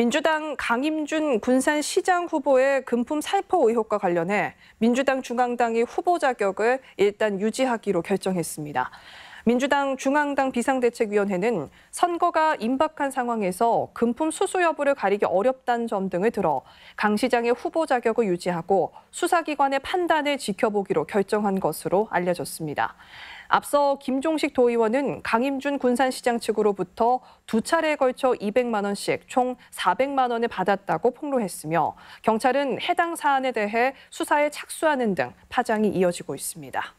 민주당 강임준 군산시장 후보의 금품 살포 의혹과 관련해 민주당 중앙당이 후보 자격을 일단 유지하기로 결정했습니다. 민주당 중앙당 비상대책위원회는 선거가 임박한 상황에서 금품 수수 여부를 가리기 어렵다는 점 등을 들어 강 시장의 후보 자격을 유지하고 수사기관의 판단을 지켜보기로 결정한 것으로 알려졌습니다. 앞서 김종식 도의원은 강임준 군산시장 측으로부터 두 차례에 걸쳐 200만 원씩 총 400만 원을 받았다고 폭로했으며 경찰은 해당 사안에 대해 수사에 착수하는 등 파장이 이어지고 있습니다.